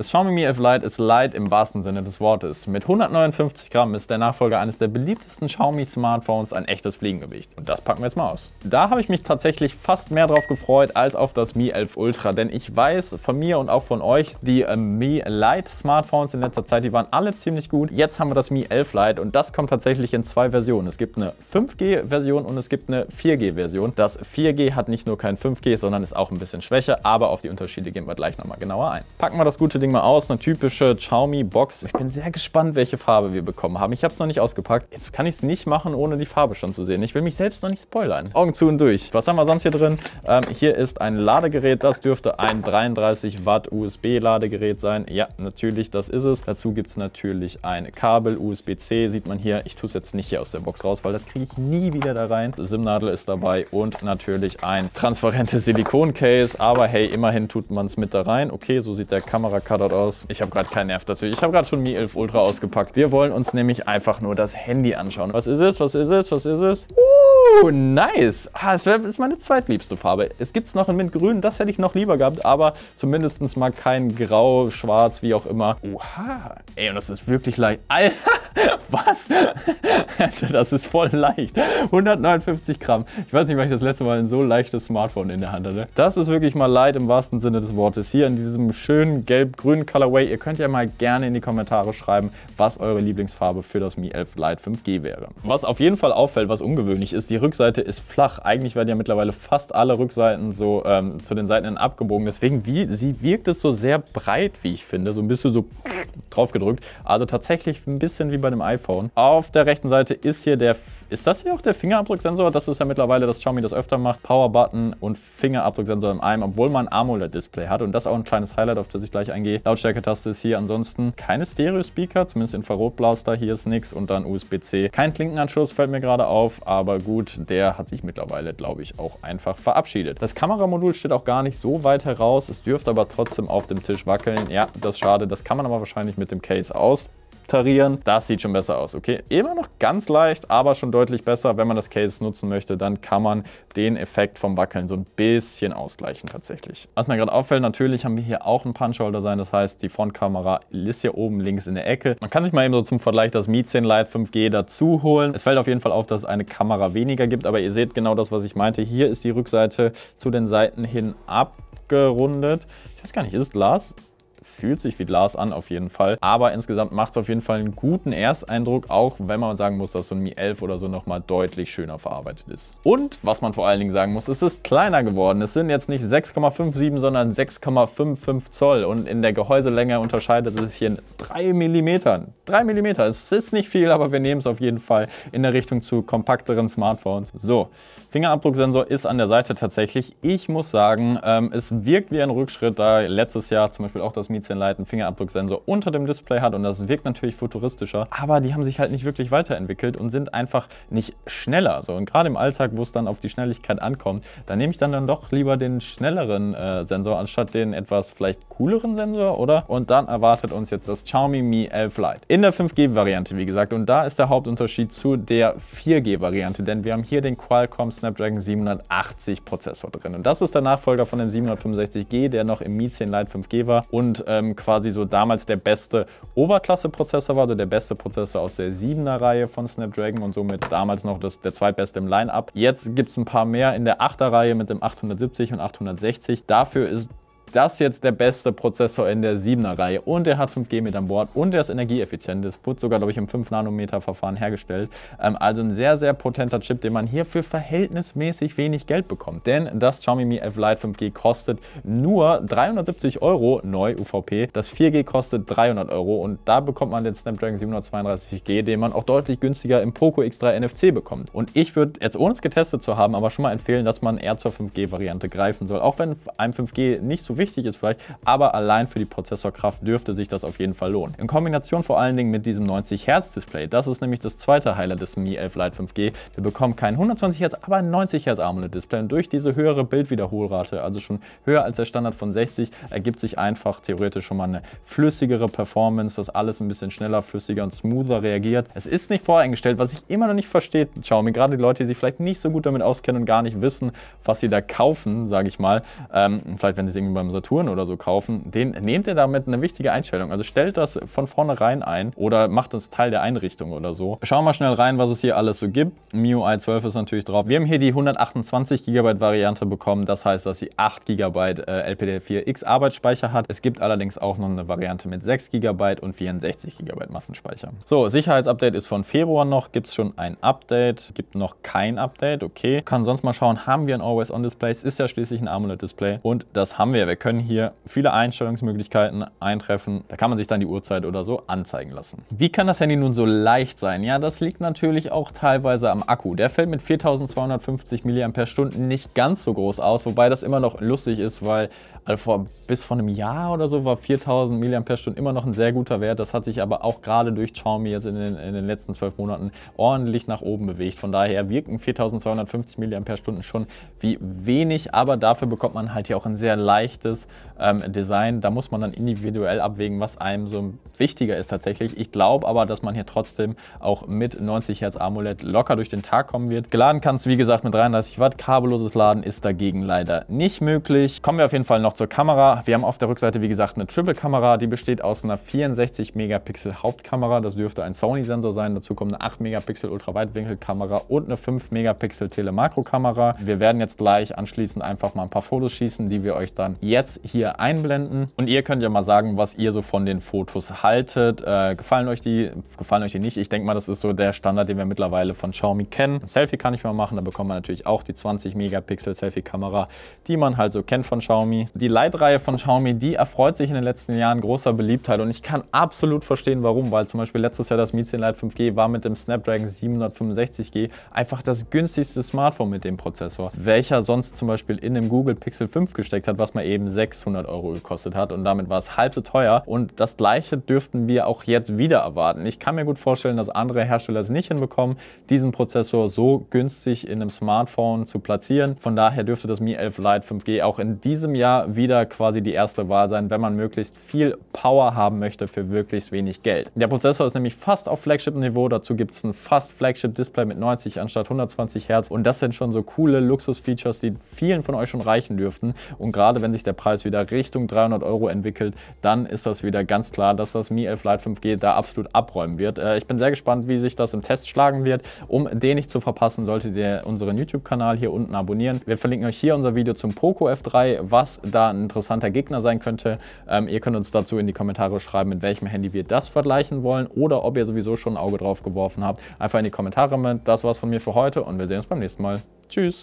Das Xiaomi Mi 11 Lite ist light im wahrsten Sinne des Wortes. Mit 159 Gramm ist der Nachfolger eines der beliebtesten Xiaomi-Smartphones ein echtes Fliegengewicht. Und das packen wir jetzt mal aus. Da habe ich mich tatsächlich fast mehr drauf gefreut als auf das Mi 11 Ultra, denn ich weiß von mir und auch von euch, die äh, Mi Lite Smartphones in letzter Zeit, die waren alle ziemlich gut. Jetzt haben wir das Mi 11 Lite und das kommt tatsächlich in zwei Versionen. Es gibt eine 5G-Version und es gibt eine 4G-Version. Das 4G hat nicht nur kein 5G, sondern ist auch ein bisschen schwächer, aber auf die Unterschiede gehen wir gleich nochmal genauer ein. Packen wir das gute Ding Ding mal aus, eine typische Xiaomi Box. Ich bin sehr gespannt, welche Farbe wir bekommen haben. Ich habe es noch nicht ausgepackt. Jetzt kann ich es nicht machen, ohne die Farbe schon zu sehen. Ich will mich selbst noch nicht spoilern. Augen zu und durch. Was haben wir sonst hier drin? Ähm, hier ist ein Ladegerät. Das dürfte ein 33 Watt USB-Ladegerät sein. Ja, natürlich, das ist es. Dazu gibt es natürlich ein Kabel. USB-C sieht man hier. Ich tue es jetzt nicht hier aus der Box raus, weil das kriege ich nie wieder da rein. SIM-Nadel ist dabei und natürlich ein transparentes Silikon-Case. Aber hey, immerhin tut man es mit da rein. Okay, so sieht der Kamerakader dort aus. Ich habe gerade keinen Nerv dazu. Ich habe gerade schon Mi 11 Ultra ausgepackt. Wir wollen uns nämlich einfach nur das Handy anschauen. Was ist es? Was ist es? Was ist es? Uh, nice. Ah, das ist meine zweitliebste Farbe. Es gibt es noch in Mintgrün. Das hätte ich noch lieber gehabt, aber zumindest mal kein Grau, Schwarz, wie auch immer. Oha. Ey, und das ist wirklich leicht. Alter, was? das ist voll leicht. 159 Gramm. Ich weiß nicht, wann ich das letzte Mal ein so leichtes Smartphone in der Hand hatte. Das ist wirklich mal Light im wahrsten Sinne des Wortes. Hier in diesem schönen gelb-grünen Colorway. Ihr könnt ja mal gerne in die Kommentare schreiben, was eure Lieblingsfarbe für das Mi 11 Lite 5G wäre. Was auf jeden Fall auffällt, was ungewöhnlich ist, die Rückseite ist flach. Eigentlich werden ja mittlerweile fast alle Rückseiten so ähm, zu den Seiten abgebogen. Deswegen wie, sie wirkt es so sehr breit, wie ich finde. So ein bisschen so drauf gedrückt. Also tatsächlich ein bisschen wie bei dem iPhone. Auf der rechten Seite ist hier der, ist das hier auch der Fingerabdrucksensor? Das ist ja mittlerweile, dass Xiaomi das öfter macht. Power Button und Fingerabdrucksensor in einem, obwohl man ein AMOLED-Display hat. Und das ist auch ein kleines Highlight, auf das ich gleich eingehe. Lautstärke-Taste ist hier ansonsten keine Stereo-Speaker, zumindest Infrarotblaster, hier ist nichts und dann USB-C. Kein Klinkenanschluss fällt mir gerade auf, aber gut, der hat sich mittlerweile, glaube ich, auch einfach verabschiedet. Das Kameramodul steht auch gar nicht so weit heraus, es dürfte aber trotzdem auf dem Tisch wackeln. Ja, das ist schade, das kann man aber wahrscheinlich wahrscheinlich mit dem Case austarieren. Das sieht schon besser aus, okay? Immer noch ganz leicht, aber schon deutlich besser. Wenn man das Case nutzen möchte, dann kann man den Effekt vom Wackeln so ein bisschen ausgleichen tatsächlich. Was mir gerade auffällt, natürlich haben wir hier auch ein Punchholder sein. Das heißt, die Frontkamera ist hier oben links in der Ecke. Man kann sich mal eben so zum Vergleich das Mi 10 Lite 5G dazu holen. Es fällt auf jeden Fall auf, dass es eine Kamera weniger gibt, aber ihr seht genau das, was ich meinte. Hier ist die Rückseite zu den Seiten hin abgerundet. Ich weiß gar nicht, ist es Glas? fühlt sich wie Glas an auf jeden Fall. Aber insgesamt macht es auf jeden Fall einen guten Ersteindruck, auch wenn man sagen muss, dass so ein Mi 11 oder so nochmal deutlich schöner verarbeitet ist. Und was man vor allen Dingen sagen muss, es ist kleiner geworden. Es sind jetzt nicht 6,57, sondern 6,55 Zoll. Und in der Gehäuselänge unterscheidet es sich in 3 Millimetern. 3 Millimeter, es ist nicht viel, aber wir nehmen es auf jeden Fall in der Richtung zu kompakteren Smartphones. So, Fingerabdrucksensor ist an der Seite tatsächlich. Ich muss sagen, ähm, es wirkt wie ein Rückschritt, da letztes Jahr zum Beispiel auch das Mi 10 16 Lite einen Fingerabdrucksensor unter dem Display hat und das wirkt natürlich futuristischer, aber die haben sich halt nicht wirklich weiterentwickelt und sind einfach nicht schneller. So, und gerade im Alltag, wo es dann auf die Schnelligkeit ankommt, da nehme ich dann, dann doch lieber den schnelleren äh, Sensor anstatt den etwas vielleicht cooleren Sensor, oder? Und dann erwartet uns jetzt das Xiaomi Mi 11 Lite. In der 5G-Variante, wie gesagt, und da ist der Hauptunterschied zu der 4G-Variante, denn wir haben hier den Qualcomm Snapdragon 780 Prozessor drin. Und das ist der Nachfolger von dem 765G, der noch im Mi 10 Lite 5G war und äh, ähm, quasi so damals der beste Oberklasse-Prozessor war, also der beste Prozessor aus der 7er-Reihe von Snapdragon und somit damals noch das, der zweitbeste im Line-Up. Jetzt gibt es ein paar mehr in der 8er-Reihe mit dem 870 und 860. Dafür ist das jetzt der beste Prozessor in der 7er Reihe und der hat 5G mit an Bord und der ist energieeffizient. Das wurde sogar, glaube ich, im 5-Nanometer-Verfahren hergestellt. Ähm, also ein sehr, sehr potenter Chip, den man hier für verhältnismäßig wenig Geld bekommt. Denn das Xiaomi Mi F Lite 5G kostet nur 370 Euro neu UVP. Das 4G kostet 300 Euro und da bekommt man den Snapdragon 732G, den man auch deutlich günstiger im Poco X3 NFC bekommt. Und ich würde jetzt, ohne es getestet zu haben, aber schon mal empfehlen, dass man eher zur 5G-Variante greifen soll. Auch wenn einem 5G nicht so wichtig ist vielleicht, aber allein für die Prozessorkraft dürfte sich das auf jeden Fall lohnen. In Kombination vor allen Dingen mit diesem 90 Hertz Display, das ist nämlich das zweite Highlight des Mi 11 Lite 5G. Wir bekommen kein 120 Hertz, aber ein 90 Hertz AMOLED Display und durch diese höhere Bildwiederholrate, also schon höher als der Standard von 60, ergibt sich einfach theoretisch schon mal eine flüssigere Performance, dass alles ein bisschen schneller, flüssiger und smoother reagiert. Es ist nicht voreingestellt, was ich immer noch nicht verstehe, Xiaomi, gerade die Leute, die sich vielleicht nicht so gut damit auskennen und gar nicht wissen, was sie da kaufen, sage ich mal. Ähm, vielleicht, wenn sie es irgendwie beim Saturn oder so kaufen, den nehmt ihr damit eine wichtige Einstellung. Also stellt das von vornherein ein oder macht das Teil der Einrichtung oder so. Schauen wir mal schnell rein, was es hier alles so gibt. MIUI 12 ist natürlich drauf. Wir haben hier die 128 GB Variante bekommen. Das heißt, dass sie 8 GB äh, LPDDR4X Arbeitsspeicher hat. Es gibt allerdings auch noch eine Variante mit 6 GB und 64 GB Massenspeicher. So, Sicherheitsupdate ist von Februar noch. Gibt es schon ein Update? Gibt noch kein Update? Okay. Kann sonst mal schauen, haben wir ein Always-On-Display? Es ist ja schließlich ein AMOLED-Display und das haben wir. Wir können hier viele Einstellungsmöglichkeiten eintreffen. Da kann man sich dann die Uhrzeit oder so anzeigen lassen. Wie kann das Handy nun so leicht sein? Ja, das liegt natürlich auch teilweise am Akku. Der fällt mit 4250 mAh nicht ganz so groß aus, wobei das immer noch lustig ist, weil also vor, bis vor einem Jahr oder so war 4000 mAh immer noch ein sehr guter Wert. Das hat sich aber auch gerade durch Xiaomi jetzt in den, in den letzten zwölf Monaten ordentlich nach oben bewegt. Von daher wirken 4250 mAh schon wie wenig, aber dafür bekommt man halt hier auch ein sehr leichtes geprägtes ähm, Design. Da muss man dann individuell abwägen, was einem so wichtiger ist tatsächlich. Ich glaube aber, dass man hier trotzdem auch mit 90 Hertz AMOLED locker durch den Tag kommen wird. Geladen kannst du wie gesagt mit 33 Watt. Kabelloses Laden ist dagegen leider nicht möglich. Kommen wir auf jeden Fall noch zur Kamera. Wir haben auf der Rückseite wie gesagt eine Triple-Kamera. Die besteht aus einer 64 Megapixel Hauptkamera. Das dürfte ein Sony-Sensor sein. Dazu kommt eine 8 Megapixel Ultraweitwinkelkamera und eine 5 Megapixel Telemakro-Kamera. Wir werden jetzt gleich anschließend einfach mal ein paar Fotos schießen, die wir euch dann jetzt jetzt hier einblenden. Und ihr könnt ja mal sagen, was ihr so von den Fotos haltet. Äh, gefallen euch die? Gefallen euch die nicht? Ich denke mal, das ist so der Standard, den wir mittlerweile von Xiaomi kennen. Ein Selfie kann ich mal machen. Da bekommt man natürlich auch die 20 Megapixel Selfie-Kamera, die man halt so kennt von Xiaomi. Die Leitreihe von Xiaomi, die erfreut sich in den letzten Jahren großer Beliebtheit. Und ich kann absolut verstehen, warum. Weil zum Beispiel letztes Jahr das Mi 10 Lite 5G war mit dem Snapdragon 765G einfach das günstigste Smartphone mit dem Prozessor, welcher sonst zum Beispiel in dem Google Pixel 5 gesteckt hat, was man eben 600 Euro gekostet hat und damit war es halb so teuer und das gleiche dürften wir auch jetzt wieder erwarten. Ich kann mir gut vorstellen, dass andere Hersteller es nicht hinbekommen, diesen Prozessor so günstig in einem Smartphone zu platzieren. Von daher dürfte das Mi 11 Lite 5G auch in diesem Jahr wieder quasi die erste Wahl sein, wenn man möglichst viel Power haben möchte für wirklich wenig Geld. Der Prozessor ist nämlich fast auf Flagship-Niveau, dazu gibt es ein fast Flagship-Display mit 90 anstatt 120 Hertz und das sind schon so coole Luxus-Features, die vielen von euch schon reichen dürften und gerade wenn sich der Preis wieder Richtung 300 Euro entwickelt, dann ist das wieder ganz klar, dass das Mi 11 Lite 5G da absolut abräumen wird. Äh, ich bin sehr gespannt, wie sich das im Test schlagen wird. Um den nicht zu verpassen, solltet ihr unseren YouTube-Kanal hier unten abonnieren. Wir verlinken euch hier unser Video zum Poco F3, was da ein interessanter Gegner sein könnte. Ähm, ihr könnt uns dazu in die Kommentare schreiben, mit welchem Handy wir das vergleichen wollen oder ob ihr sowieso schon ein Auge drauf geworfen habt. Einfach in die Kommentare mit. Das war's von mir für heute und wir sehen uns beim nächsten Mal. Tschüss!